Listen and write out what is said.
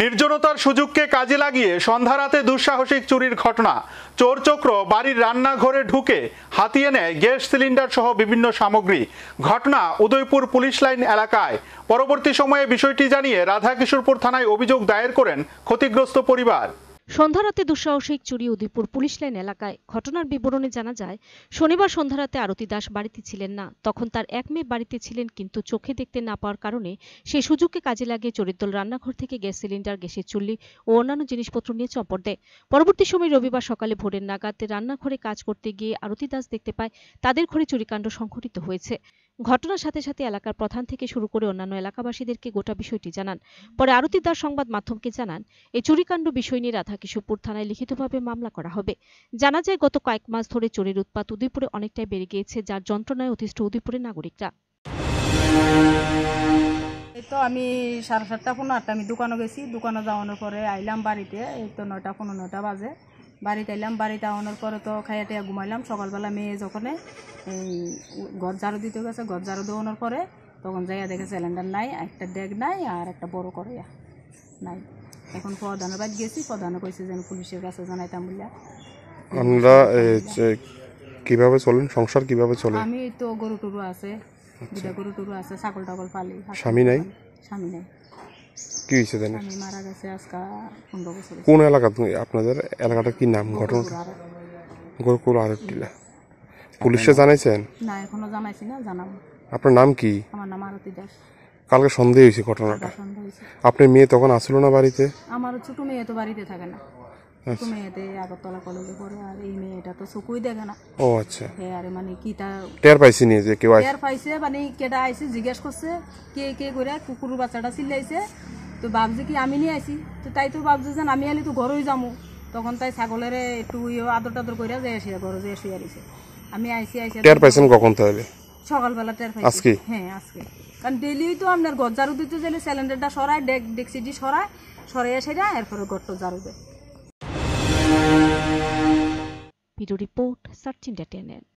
নির্জনতার সুযোগকে কাজে লাগিয়ে সন্ধ্যা রাতে দুঃসাহসিক চুরির ঘটনা চোর চক্র বাড়ির রান্নাঘরে ঢুকে হাতিয়ে নেয় গ্যাস সিলিন্ডার সহ বিভিন্ন সামগ্রী ঘটনা উদয়পুর পুলিশ লাইন এলাকায় পরবর্তী সময়ে বিষয়টি জানিয়ে রাধাকিশোরপুর থানায় অভিযোগ দায়ের করেন ক্ষতিগ্রস্ত পরিবার সন্ধ্যারাতে দুঃসাহসিক চুরি উদয়পুর পুলিশ লাইন এলাকায় ঘটনার বিবরণে জানা যায় শনিবার সন্ধ্যারাতে আরতি দাস বাড়িতে ছিলেন না তখন তার এক মেয়ে বাড়িতে ছিলেন কিন্তু চোখে দেখতে না পাওয়ার কারণে সে সুযোগকে কাজে লাগিয়ে চরিদ্দল রান্নাঘর থেকে গ্যাস সিলিন্ডার গ্যাসের চুল্লি ও অন্যান্য জিনিসপত্র নিয়ে চম্পট দেয় পরবর্তী সময় রবিবার সকালে ভোরের নাগাদে রান্নাঘরে কাজ করতে গিয়ে আরতি দাস দেখতে পায় তাদের ঘরে চুরিকাণ্ড সংঘটিত হয়েছে ঘটনার সাথে সাথে এলাকার প্রধান থেকে শুরু করে অন্যান্য এলাকাবাসীদেরকে গোটা বিষয়টি জানান পরে আরতি দাস সংবাদ মাধ্যমকে জানান এই চুরিকাণ্ড বিষয় নিয়ে রাধা কিশোরপুর থানায় লিখিতভাবে মামলা করা হবে জানা যায় গত কয়েক মাস ধরে চোরের উৎপাত উদয়পুরে অনেকটাই বেড়ে গিয়েছে যার যন্ত্রণায় অতিষ্ঠ উদয়পুরের নাগরিকরা এই তো আমি সাড়ে সাতটা পনেরো আটটা আমি দোকানে গেছি দোকানে যাওয়ানোর পরে আইলাম বাড়িতে এই তো নয়টা পনেরো নয়টা বাজে বাড়িতে এলাম বাড়িতে আওয়ানোর পরে তো খাইয়া টাইয়া ঘুমাইলাম সকালবেলা মেয়ে যখন ঘর ঝাড়ু দিতে গেছে ঘর ঝাড়ু দেওয়ানোর পরে তখন যাইয়া দেখে সিলিন্ডার নাই একটা ডেগ নাই আর একটা বড় করে নাই এখন প্রধানের বাদ গেছি প্রধানে কইছে যে পুলিশের কাছে জানাইতাম বলিয়া আমরা কিভাবে চলেন সংসার কিভাবে চলে আমি তো গরু টরু আছে দুটা গরু টরু আছে ছাগল টাগল পালি স্বামী নাই স্বামী নাই কি হয়েছে জানি আমি মারা গেছে আজকা পনেরো বছর কোন এলাকা আপনাদের এলাকাটা কি নাম ঘটনা গোরকুল আরেক টিলা পুলিশে জানাইছেন না এখনো জানাইছি না জানাবো আপনার নাম কি আমার নাম আরতি দাস কালকে সন্দেহ হয়েছে ঘটনাটা আপনার মেয়ে তখন আসল না বাড়িতে আমার ছোট মেয়ে তো বাড়িতে থাকে না আচ্ছা। আচ্ছা। মানে মানে জিজ্ঞেস কে কে তো কি আমি নিয়ে আইছি তো ভাবছে আমি আলি তো ঘরেই তখন তাই ছাগলের একটু আদর টাদর করে যে আমি আইসি আইসি কখন তাহলে সকালবেলা টের আজকে হ্যাঁ আজকে কারণ ডেলি তো আপনার ঘর ঝাড়ু দিতে গেলে সিলিন্ডারটা সরায় ডেক ডেকসিটি সরায় সরাইয়া সেটা এরপরে ঘরটা ঝাড়ু দেয় ভিডিও রিপোর্ট সার্চিন ডেটেনের